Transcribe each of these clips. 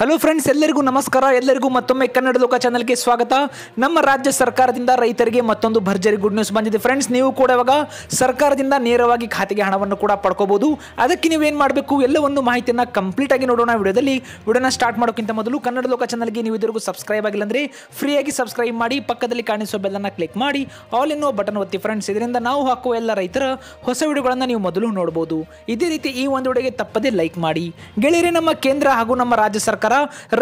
hello friends ಎಲ್ಲರಿಗೂ ನಮಸ್ಕಾರ ಎಲ್ಲರಿಗೂ ಮತ್ತೊಮ್ಮೆ ಕನ್ನಡ ಲೋಕ ಚಾನಲ್ಗೆ ಸ್ವಾಗತ ನಮ್ಮ ರಾಜ್ಯ ಸರ್ಕಾರದಿಂದ ರೈತರಿಗೆ ಮತ್ತೊಂದು ಭರ್ಜರಿ ಗುಡ್ ನ್ಯೂಸ್ ಬಂದಿದೆ ಫ್ರೆಂಡ್ಸ್ ನೀವು ಕೂಡ ಇವಾಗ ಸರ್ಕಾರದಿಂದ ನೇರವಾಗಿ ಖಾತೆಗೆ ಹಣವನ್ನು ಕೂಡ ಪಡ್ಕೋಬಹುದು ಅದಕ್ಕೆ ನೀವೇನು ಮಾಡಬೇಕು ಒಂದು ಮಾಹಿತಿಯನ್ನು ಕಂಪ್ಲೀಟ್ ಆಗಿ ನೋಡೋಣ ವಿಡಿಯೋದಲ್ಲಿ ವಿಡಿಯೋನ ಸ್ಟಾರ್ಟ್ ಮಾಡೋಕ್ಕಿಂತ ಮೊದಲು ಕನ್ನಡ ಲೋಕ ಚಾನಲ್ಗೆ ನೀವು ಇದರಿಗೂ ಸಬ್ಸ್ಕ್ರೈಬ್ ಆಗಿಲ್ಲ ಅಂದರೆ ಫ್ರೀಯಾಗಿ ಸಬ್ಸ್ಕ್ರೈಬ್ ಮಾಡಿ ಪಕ್ಕದಲ್ಲಿ ಕಾಣಿಸುವ ಬೆಲ್ಲನ್ನು ಕ್ಲಿಕ್ ಮಾಡಿ ಆಲ್ ಎನ್ನುವ ಬಟನ್ ಒತ್ತಿ ಫ್ರೆಂಡ್ಸ್ ಇದರಿಂದ ನಾವು ಹಾಕುವ ಎಲ್ಲ ರೈತರ ಹೊಸ ವಿಡಿಯೋಗಳನ್ನು ನೀವು ಮೊದಲು ನೋಡಬಹುದು ಇದೇ ರೀತಿ ಈ ಒಂದು ವಿಡಿಯೋಗೆ ತಪ್ಪದೇ ಲೈಕ್ ಮಾಡಿ ಗೆಳೆಯರೇ ನಮ್ಮ ಕೇಂದ್ರ ಹಾಗೂ ನಮ್ಮ ರಾಜ್ಯ ಸರ್ಕಾರ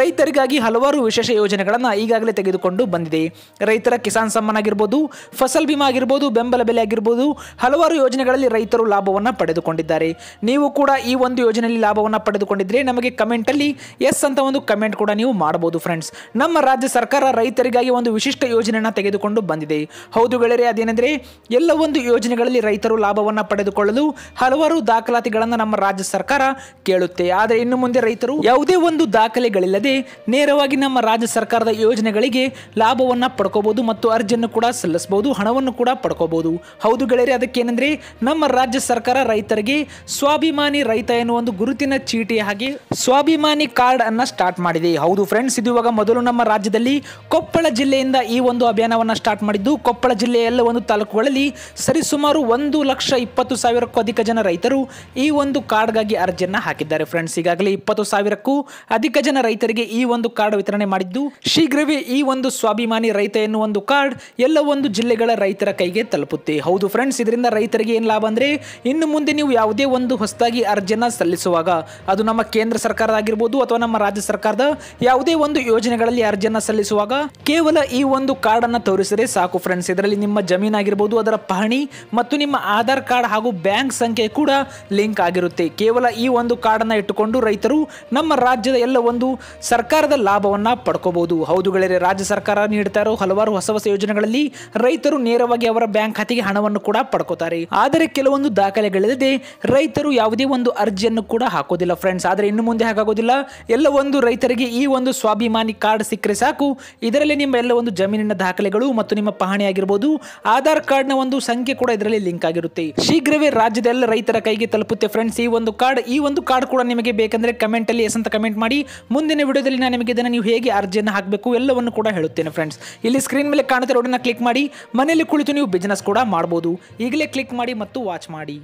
ರೈತರಿಗಾಗಿ ಹಲವಾರು ವಿಶೇಷ ಯೋಜನೆಗಳನ್ನು ಈಗಾಗಲೇ ತೆಗೆದುಕೊಂಡು ಬಂದಿದೆ ರೈತರ ಕಿಸಾನ್ ಸಮ್ಮಾನ್ ಆಗಿರ್ಬೋದು ಫಸಲ್ ಬಿಮಾ ಆಗಿರ್ಬೋದು ಬೆಂಬಲ ಬೆಲೆ ಆಗಿರ್ಬೋದು ಹಲವಾರು ಯೋಜನೆಗಳಲ್ಲಿ ರೈತರು ಲಾಭವನ್ನು ಪಡೆದುಕೊಂಡಿದ್ದಾರೆ ನೀವು ಕೂಡ ಈ ಒಂದು ಯೋಜನೆಯಲ್ಲಿ ಲಾಭವನ್ನು ಪಡೆದುಕೊಂಡಿದ್ರೆ ನಮಗೆ ಕಮೆಂಟಲ್ಲಿ ಎಸ್ ಅಂತ ಒಂದು ಕಮೆಂಟ್ ಕೂಡ ನೀವು ಮಾಡಬಹುದು ಫ್ರೆಂಡ್ಸ್ ನಮ್ಮ ರಾಜ್ಯ ಸರ್ಕಾರ ರೈತರಿಗಾಗಿ ಒಂದು ವಿಶಿಷ್ಟ ಯೋಜನೆಯನ್ನು ತೆಗೆದುಕೊಂಡು ಬಂದಿದೆ ಹೌದು ಗೆಳೆಯರೆ ಅದೇನೆಂದರೆ ಎಲ್ಲ ಒಂದು ಯೋಜನೆಗಳಲ್ಲಿ ರೈತರು ಲಾಭವನ್ನು ಪಡೆದುಕೊಳ್ಳಲು ಹಲವಾರು ದಾಖಲಾತಿಗಳನ್ನು ನಮ್ಮ ರಾಜ್ಯ ಸರ್ಕಾರ ಕೇಳುತ್ತೆ ಆದರೆ ಇನ್ನು ಮುಂದೆ ರೈತರು ಯಾವುದೇ ಒಂದು ದಾಖಲೆ ದಾಖಲೆಗಳಿಲ್ಲದೆ ನೇರವಾಗಿ ನಮ್ಮ ರಾಜ್ಯ ಸರ್ಕಾರದ ಯೋಜನೆಗಳಿಗೆ ಲಾಭವನ್ನು ಪಡ್ಕೋಬಹುದು ಮತ್ತು ಅರ್ಜಿಯನ್ನು ಕೂಡ ಸಲ್ಲಿಸಬಹುದು ಹಣವನ್ನು ಕೂಡ ಪಡ್ಕೋಬಹುದು ಹೌದು ಗೆಳೆಯರೆ ಅದಕ್ಕೇನೆಂದರೆ ನಮ್ಮ ರಾಜ್ಯ ಸರ್ಕಾರ ರೈತರಿಗೆ ಸ್ವಾಭಿಮಾನಿ ರೈತ ಎನ್ನುವ ಒಂದು ಗುರುತಿನ ಚೀಟಿ ಹಾಗೆ ಸ್ವಾಭಿಮಾನಿ ಕಾರ್ಡ್ ಅನ್ನ ಸ್ಟಾರ್ಟ್ ಮಾಡಿದೆ ಹೌದು ಫ್ರೆಂಡ್ಸ್ ಇದು ಮೊದಲು ನಮ್ಮ ರಾಜ್ಯದಲ್ಲಿ ಕೊಪ್ಪಳ ಜಿಲ್ಲೆಯಿಂದ ಈ ಒಂದು ಅಭಿಯಾನವನ್ನು ಸ್ಟಾರ್ಟ್ ಮಾಡಿದ್ದು ಕೊಪ್ಪಳ ಜಿಲ್ಲೆಯ ಎಲ್ಲ ಒಂದು ತಾಲೂಕುಗಳಲ್ಲಿ ಸರಿಸುಮಾರು ಒಂದು ಲಕ್ಷ ಇಪ್ಪತ್ತು ಸಾವಿರಕ್ಕೂ ಅಧಿಕ ಜನ ರೈತರು ಈ ಒಂದು ಕಾರ್ಡ್ಗಾಗಿ ಅರ್ಜಿಯನ್ನು ಹಾಕಿದ್ದಾರೆ ಫ್ರೆಂಡ್ಸ್ ಈಗಾಗಲೇ ಇಪ್ಪತ್ತು ಸಾವಿರಕ್ಕೂ ಅಧಿಕ ಜನ ರೈತರಿಗೆ ಈ ಒಂದು ಕಾರ್ಡ್ ವಿತರಣೆ ಮಾಡಿದ್ದು ಶೀಘ್ರವೇ ಈ ಒಂದು ಸ್ವಾಭಿಮಾನಿ ರೈತ ಎನ್ನುವ ಒಂದು ಕಾರ್ಡ್ ಎಲ್ಲ ಒಂದು ಜಿಲ್ಲೆಗಳ ರೈತರ ಕೈಗೆ ತಲುಪುತ್ತೆ ಹೌದು ಫ್ರೆಂಡ್ಸ್ ಇದರಿಂದ ರೈತರಿಗೆ ಏನು ಲಾಭ ಅಂದ್ರೆ ಇನ್ನು ಮುಂದೆ ನೀವು ಯಾವುದೇ ಒಂದು ಹೊಸದಾಗಿ ಅರ್ಜಿಯನ್ನ ಸಲ್ಲಿಸುವಾಗ ಅದು ನಮ್ಮ ಕೇಂದ್ರ ಸರ್ಕಾರದ ಆಗಿರ್ಬೋದು ಅಥವಾ ನಮ್ಮ ರಾಜ್ಯ ಸರ್ಕಾರದ ಯಾವುದೇ ಒಂದು ಯೋಜನೆಗಳಲ್ಲಿ ಅರ್ಜಿಯನ್ನ ಸಲ್ಲಿಸುವಾಗ ಕೇವಲ ಈ ಒಂದು ಕಾರ್ಡ್ ಅನ್ನ ತೋರಿಸಿದರೆ ಸಾಕು ಫ್ರೆಂಡ್ಸ್ ಇದರಲ್ಲಿ ನಿಮ್ಮ ಜಮೀನಾಗಿರ್ಬೋದು ಅದರ ಪಹಣಿ ಮತ್ತು ನಿಮ್ಮ ಆಧಾರ್ ಕಾರ್ಡ್ ಹಾಗೂ ಬ್ಯಾಂಕ್ ಸಂಖ್ಯೆ ಕೂಡ ಲಿಂಕ್ ಆಗಿರುತ್ತೆ ಕೇವಲ ಈ ಒಂದು ಕಾರ್ಡ್ ಅನ್ನ ಇಟ್ಟುಕೊಂಡು ರೈತರು ನಮ್ಮ ರಾಜ್ಯದ ಎಲ್ಲ ಒಂದು ಸರ್ಕಾರದ ಲಾಭವನ್ನು ಪಡ್ಕೋಬಹುದು ಹೌದು ರಾಜ್ಯ ಸರ್ಕಾರ ನೀಡ್ತಾ ಇರೋ ಹಲವಾರು ಹೊಸ ಹೊಸ ಯೋಜನೆಗಳಲ್ಲಿ ರೈತರು ನೇರವಾಗಿ ಅವರ ಬ್ಯಾಂಕ್ ಖಾತೆಗೆ ಹಣವನ್ನು ಕೂಡ ಪಡ್ಕೋತಾರೆ ಆದರೆ ಕೆಲವೊಂದು ದಾಖಲೆಗಳಿಲ್ಲದೆ ರೈತರು ಯಾವುದೇ ಒಂದು ಅರ್ಜಿಯನ್ನು ಕೂಡ ಹಾಕೋದಿಲ್ಲ ಫ್ರೆಂಡ್ಸ್ ಆದರೆ ಇನ್ನು ಮುಂದೆ ಹಾಗಾಗೋದಿಲ್ಲ ಎಲ್ಲ ಒಂದು ರೈತರಿಗೆ ಈ ಒಂದು ಸ್ವಾಭಿಮಾನಿ ಕಾರ್ಡ್ ಸಿಕ್ಕರೆ ಸಾಕು ಇದರಲ್ಲಿ ನಿಮ್ಮ ಎಲ್ಲ ಒಂದು ಜಮೀನಿನ ದಾಖಲೆಗಳು ಮತ್ತು ನಿಮ್ಮ ಪಹಣಿ ಆಗಿರಬಹುದು ಆಧಾರ್ ಕಾರ್ಡ್ನ ಒಂದು ಸಂಖ್ಯೆ ಕೂಡ ಇದರಲ್ಲಿ ಲಿಂಕ್ ಆಗಿರುತ್ತೆ ಶೀಘ್ರವೇ ರಾಜ್ಯದ ಎಲ್ಲ ರೈತರ ಕೈಗೆ ತಲುಪುತ್ತೆ ಫ್ರೆಂಡ್ಸ್ ಈ ಒಂದು ಕಾರ್ಡ್ ಈ ಒಂದು ಕಾರ್ಡ್ ಕೂಡ ನಿಮಗೆ ಬೇಕಂದ್ರೆ ಕಮೆಂಟ್ ಅಲ್ಲಿ ಎಸ್ ಅಂತ ಕಮೆಂಟ್ ಮಾಡಿ ಮುಂದಿನ ವಿಡಿಯೋದಲ್ಲಿ ನಾನು ನಿಮಗೆ ಇದನ್ನು ನೀವು ಹೇಗೆ ಅರ್ಜಿಯನ್ನು ಹಾಕಬೇಕು ಎಲ್ಲವನ್ನು ಕೂಡ ಹೇಳುತ್ತೇನೆ ಫ್ರೆಂಡ್ಸ್ ಇಲ್ಲಿ ಸ್ಕ್ರೀನ್ ಮೇಲೆ ಕಾಣುತ್ತಿರೋದನ್ನು ಕ್ಲಿಕ್ ಮಾಡಿ ಮನೆಯಲ್ಲಿ ಕುಳಿತು ನೀವು ಬಿಸ್ನೆಸ್ ಕೂಡ ಮಾಡ್ಬೋದು ಈಗಲೇ ಕ್ಲಿಕ್ ಮಾಡಿ ಮತ್ತು ವಾಚ್ ಮಾಡಿ